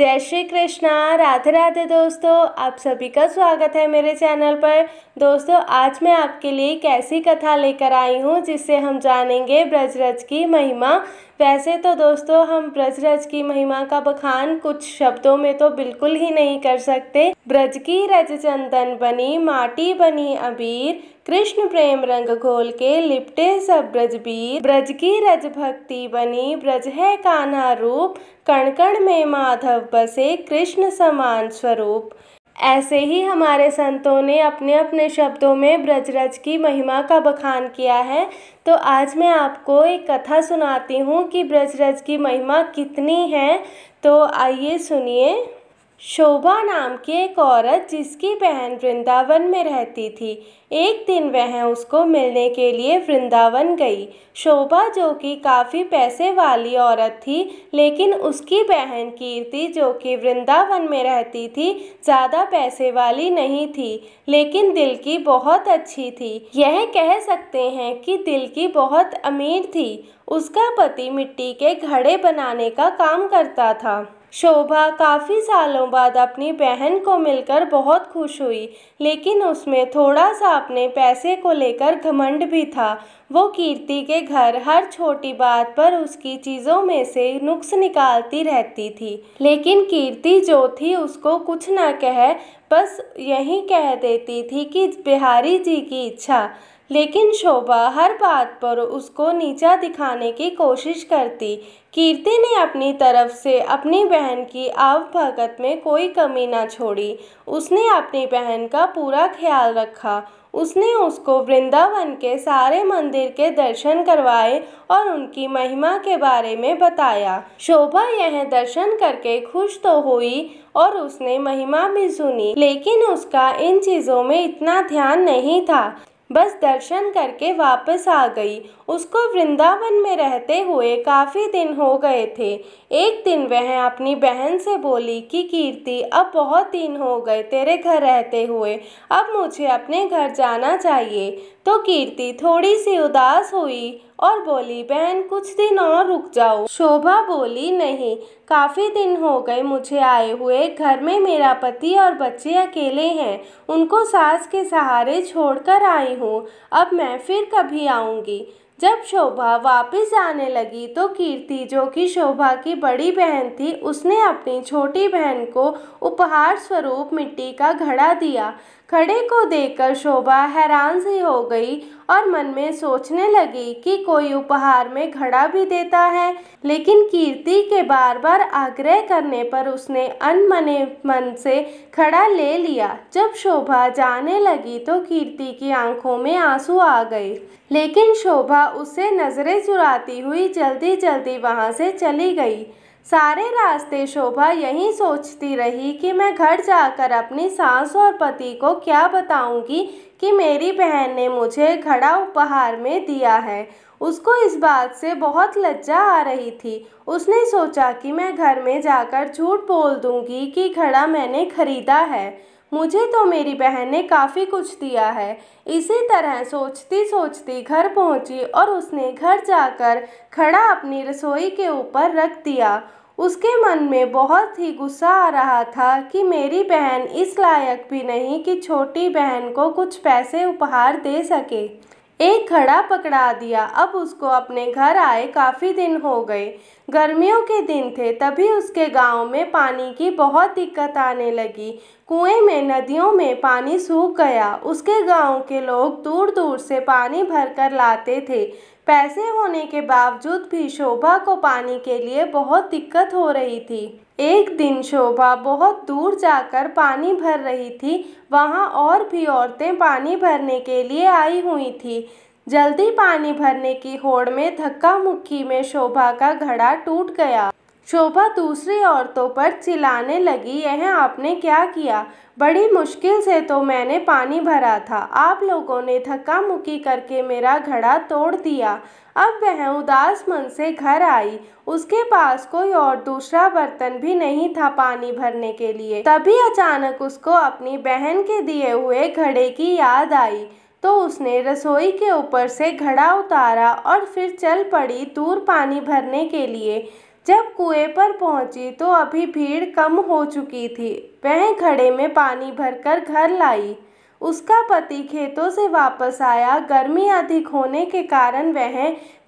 जय श्री कृष्णा राधे राधे दोस्तों आप सभी का स्वागत है मेरे चैनल पर दोस्तों आज मैं आपके लिए एक ऐसी कथा लेकर आई हूँ जिससे हम जानेंगे ब्रजरज की महिमा वैसे तो दोस्तों हम ब्रज रज की महिमा का बखान कुछ शब्दों में तो बिल्कुल ही नहीं कर सकते ब्रज की रज चंदन बनी माटी बनी अबीर कृष्ण प्रेम रंग घोल के लिपटे सब ब्रजबीर ब्रज की रज भक्ति बनी ब्रज है कान्हा रूप कण कण में माधव बसे कृष्ण समान स्वरूप ऐसे ही हमारे संतों ने अपने अपने शब्दों में ब्रजरज की महिमा का बखान किया है तो आज मैं आपको एक कथा सुनाती हूँ कि ब्रजरज की महिमा कितनी है तो आइए सुनिए शोभा नाम की एक औरत जिसकी बहन वृंदावन में रहती थी एक दिन वह उसको मिलने के लिए वृंदावन गई शोभा जो कि काफ़ी पैसे वाली औरत थी लेकिन उसकी बहन कीर्ति जो कि वृंदावन में रहती थी ज़्यादा पैसे वाली नहीं थी लेकिन दिल की बहुत अच्छी थी यह कह सकते हैं कि दिल की बहुत अमीर थी उसका पति मिट्टी के घड़े बनाने का काम करता था शोभा काफ़ी सालों बाद अपनी बहन को मिलकर बहुत खुश हुई लेकिन उसमें थोड़ा सा अपने पैसे को लेकर घमंड भी था वो कीर्ति के घर हर छोटी बात पर उसकी चीज़ों में से नुक्स निकालती रहती थी लेकिन कीर्ति जो थी उसको कुछ ना कहे बस यही कह देती थी कि बिहारी जी की इच्छा लेकिन शोभा हर बात पर उसको नीचा दिखाने की कोशिश करती कीर्ति ने अपनी तरफ से अपनी बहन की आवभगत में कोई कमी ना छोड़ी उसने अपनी बहन का पूरा ख्याल रखा उसने उसको वृंदावन के सारे मंदिर के दर्शन करवाए और उनकी महिमा के बारे में बताया शोभा यह दर्शन करके खुश तो हुई और उसने महिमा भी सुनी लेकिन उसका इन चीज़ों में इतना ध्यान नहीं था बस दर्शन करके वापस आ गई उसको वृंदावन में रहते हुए काफ़ी दिन हो गए थे एक दिन वह अपनी बहन से बोली कि कीर्ति अब बहुत दिन हो गए तेरे घर रहते हुए अब मुझे अपने घर जाना चाहिए तो कीर्ति थोड़ी सी उदास हुई और बोली बहन कुछ दिन और रुक जाओ शोभा बोली नहीं काफ़ी दिन हो गए मुझे आए हुए घर में मेरा पति और बच्चे अकेले हैं उनको सास के सहारे छोड़कर आई हूँ अब मैं फिर कभी आऊँगी जब शोभा वापस आने लगी तो कीर्ति जो कि की शोभा की बड़ी बहन थी उसने अपनी छोटी बहन को उपहार स्वरूप मिट्टी का घड़ा दिया खड़े को देखकर शोभा हैरान सी हो गई और मन में सोचने लगी कि कोई उपहार में घड़ा भी देता है लेकिन कीर्ति के बार बार आग्रह करने पर उसने अनमने मन से खड़ा ले लिया जब शोभा जाने लगी तो कीर्ति की आंखों में आंसू आ गए लेकिन शोभा उसे नज़रें चुराती हुई जल्दी जल्दी वहाँ से चली गई सारे रास्ते शोभा यही सोचती रही कि मैं घर जाकर अपनी सास और पति को क्या बताऊंगी कि मेरी बहन ने मुझे घड़ा उपहार में दिया है उसको इस बात से बहुत लज्जा आ रही थी उसने सोचा कि मैं घर में जाकर झूठ बोल दूंगी कि घड़ा मैंने खरीदा है मुझे तो मेरी बहन ने काफ़ी कुछ दिया है इसी तरह सोचती सोचती घर पहुंची और उसने घर जाकर खड़ा अपनी रसोई के ऊपर रख दिया उसके मन में बहुत ही गुस्सा आ रहा था कि मेरी बहन इस लायक भी नहीं कि छोटी बहन को कुछ पैसे उपहार दे सके एक घड़ा पकड़ा दिया अब उसको अपने घर आए काफ़ी दिन हो गए गर्मियों के दिन थे तभी उसके गांव में पानी की बहुत दिक्कत आने लगी कुएं में नदियों में पानी सूख गया उसके गांव के लोग दूर दूर से पानी भरकर लाते थे पैसे होने के बावजूद भी शोभा को पानी के लिए बहुत दिक्कत हो रही थी एक दिन शोभा बहुत दूर जाकर पानी भर रही थी वहाँ और भी औरतें पानी भरने के लिए आई हुई थी जल्दी पानी भरने की होड़ में धक्का मुक्की में शोभा का घड़ा टूट गया शोभा दूसरी औरतों पर चिल्लाने लगी यह आपने क्या किया बड़ी मुश्किल से तो मैंने पानी भरा था आप लोगों ने धक्का मुक्की करके मेरा घड़ा तोड़ दिया अब वह उदास मन से घर आई उसके पास कोई और दूसरा बर्तन भी नहीं था पानी भरने के लिए तभी अचानक उसको अपनी बहन के दिए हुए घड़े की याद आई तो उसने रसोई के ऊपर से घड़ा उतारा और फिर चल पड़ी दूर पानी भरने के लिए कुएं पर पहुंची तो अभी भीड़ कम हो चुकी थी वह घड़े में पानी भरकर घर लाई उसका पति खेतों से वापस आया गर्मी अधिक होने के कारण वह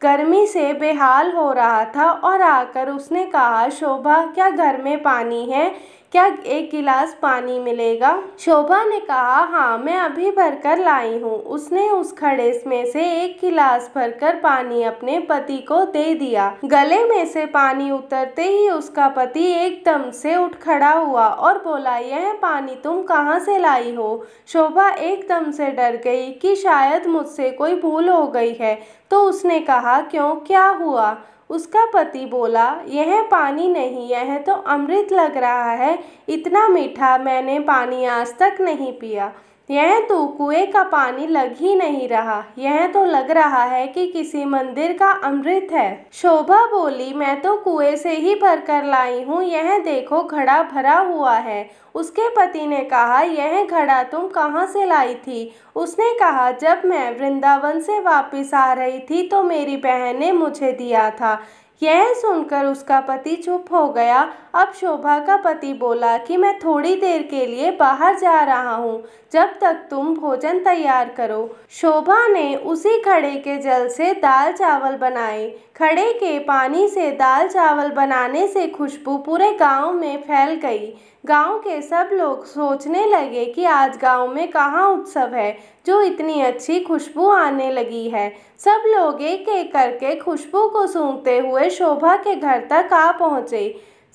गर्मी से बेहाल हो रहा था और आकर उसने कहा शोभा क्या घर में पानी है क्या एक गिलास पानी मिलेगा शोभा ने कहा हाँ मैं अभी भरकर लाई हूँ उसने उस खड़े में से एक गिलास भरकर पानी अपने पति को दे दिया गले में से पानी उतरते ही उसका पति एकदम से उठ खड़ा हुआ और बोला यह पानी तुम कहाँ से लाई हो शोभा एकदम से डर गई कि शायद मुझसे कोई भूल हो गई है तो उसने कहा क्यों क्या हुआ उसका पति बोला यह पानी नहीं यह तो अमृत लग रहा है इतना मीठा मैंने पानी आज तक नहीं पिया यह तो कुएं का पानी लग ही नहीं रहा यह तो लग रहा है कि किसी मंदिर का अमृत है शोभा बोली मैं तो कुएं से ही भर कर लाई हूँ यह देखो घड़ा भरा हुआ है उसके पति ने कहा यह घड़ा तुम कहाँ से लाई थी उसने कहा जब मैं वृंदावन से वापस आ रही थी तो मेरी बहन ने मुझे दिया था यह सुनकर उसका पति चुप हो गया अब शोभा का पति बोला कि मैं थोड़ी देर के लिए बाहर जा रहा हूँ जब तक तुम भोजन तैयार करो शोभा ने उसी खड़े के जल से दाल चावल बनाए खड़े के पानी से दाल चावल बनाने से खुशबू पूरे गांव में फैल गई गांव के सब लोग सोचने लगे कि आज गांव में कहाँ उत्सव है जो इतनी अच्छी खुशबू आने लगी है सब लोग एक एक करके खुशबू को सूंघते हुए शोभा के घर तक आ पहुँचे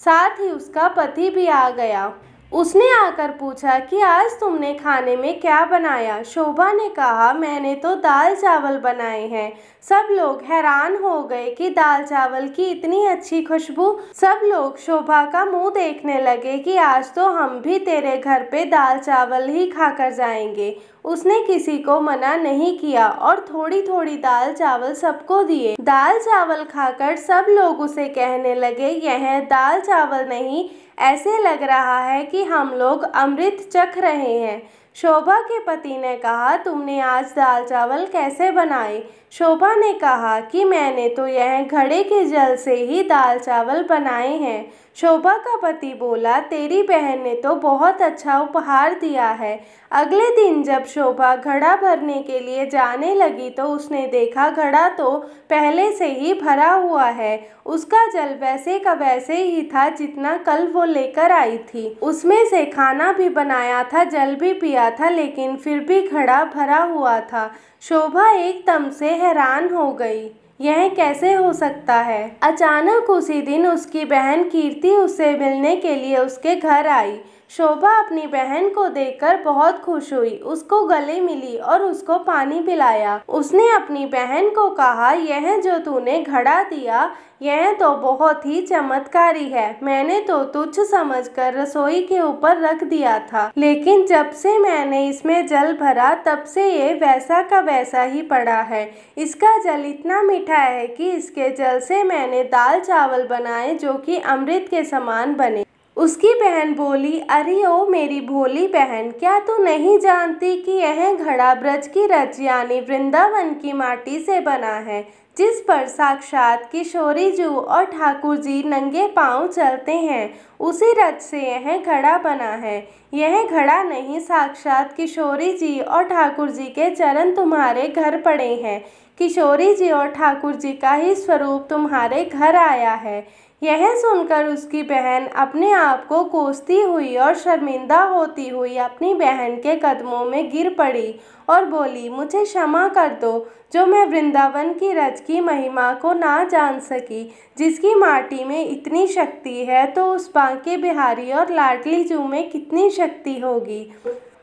साथ ही उसका पति भी आ गया उसने आकर पूछा कि आज तुमने खाने में क्या बनाया शोभा ने कहा मैंने तो दाल चावल बनाए हैं सब लोग हैरान हो गए कि दाल चावल की इतनी अच्छी खुशबू सब लोग शोभा का मुंह देखने लगे कि आज तो हम भी तेरे घर पे दाल चावल ही खाकर जाएंगे उसने किसी को मना नहीं किया और थोड़ी थोड़ी दाल चावल सबको दिए दाल चावल खाकर सब लोग उसे कहने लगे यह दाल चावल नहीं ऐसे लग रहा है कि हम लोग अमृत चख रहे हैं शोभा के पति ने कहा तुमने आज दाल चावल कैसे बनाए शोभा ने कहा कि मैंने तो यह घड़े के जल से ही दाल चावल बनाए हैं शोभा का पति बोला तेरी बहन ने तो बहुत अच्छा उपहार दिया है अगले दिन जब शोभा घड़ा भरने के लिए जाने लगी तो उसने देखा घड़ा तो पहले से ही भरा हुआ है उसका जल वैसे का वैसे ही था जितना कल वो लेकर आई थी उसमें से खाना भी बनाया था जल भी पिया गया था लेकिन फिर भी घड़ा भरा हुआ था शोभा एकदम से हैरान हो गई यह कैसे हो सकता है अचानक उसी दिन उसकी बहन कीर्ति उससे मिलने के लिए उसके घर आई शोभा अपनी बहन को देखकर बहुत खुश हुई उसको गले मिली और उसको पानी पिलाया उसने अपनी बहन को कहा यह जो तूने घड़ा दिया यह तो बहुत ही चमत्कारी है मैंने तो तुच्छ समझकर रसोई के ऊपर रख दिया था लेकिन जब से मैंने इसमें जल भरा तब से ये वैसा का वैसा ही पड़ा है इसका जल इतना मीठा है कि इसके जल से मैंने दाल चावल बनाए जो कि अमृत के समान बने उसकी बहन बोली अरे ओ मेरी भोली बहन क्या तू नहीं जानती कि यह घड़ा ब्रज की रज यानी वृंदावन की माटी से बना है जिस पर साक्षात किशोरी जू और ठाकुर जी नंगे पांव चलते हैं उसी रच से यह घड़ा बना है यह घड़ा नहीं साक्षात किशोरी जी और ठाकुर जी के चरण तुम्हारे घर पड़े हैं किशोरी जी और ठाकुर जी का ही स्वरूप तुम्हारे घर आया है यह सुनकर उसकी बहन अपने आप को कोसती हुई और शर्मिंदा होती हुई अपनी बहन के कदमों में गिर पड़ी और बोली मुझे क्षमा कर दो जो मैं वृंदावन की रज की महिमा को ना जान सकी जिसकी माटी में इतनी शक्ति है तो उस बांके बिहारी और लाडली जू में कितनी शक्ति होगी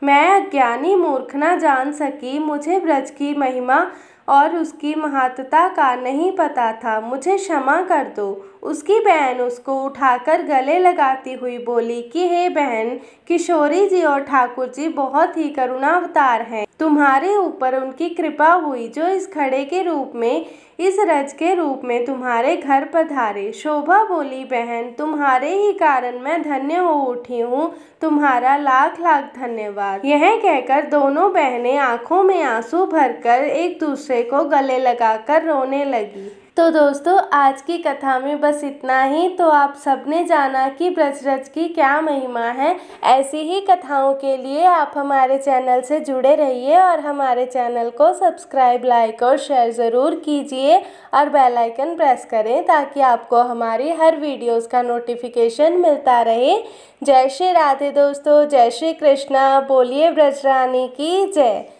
मैं अज्ञानी मूर्ख ना जान सकी मुझे ब्रज की महिमा और उसकी महत्ता का नहीं पता था मुझे क्षमा कर दो उसकी बहन उसको उठाकर गले लगाती हुई बोली कि हे बहन किशोरी जी और ठाकुर जी बहुत ही करुणावतार हैं तुम्हारे ऊपर उनकी कृपा हुई जो इस खड़े के रूप में इस रज के रूप में तुम्हारे घर पधारे शोभा बोली बहन तुम्हारे ही कारण मैं धन्य हो उठी हूँ तुम्हारा लाख लाख धन्यवाद यह कहकर दोनों बहनें आंखों में आंसू भरकर एक दूसरे दूसरे को गले लगाकर रोने लगी तो दोस्तों आज की कथा में बस इतना ही तो आप सबने जाना कि ब्रजरज की क्या महिमा है ऐसी ही कथाओं के लिए आप हमारे चैनल से जुड़े रहिए और हमारे चैनल को सब्सक्राइब लाइक और शेयर ज़रूर कीजिए और बेल आइकन प्रेस करें ताकि आपको हमारी हर वीडियोस का नोटिफिकेशन मिलता रहे जय श्री राधे दोस्तों जय श्री कृष्णा बोलिए ब्रजरानी की जय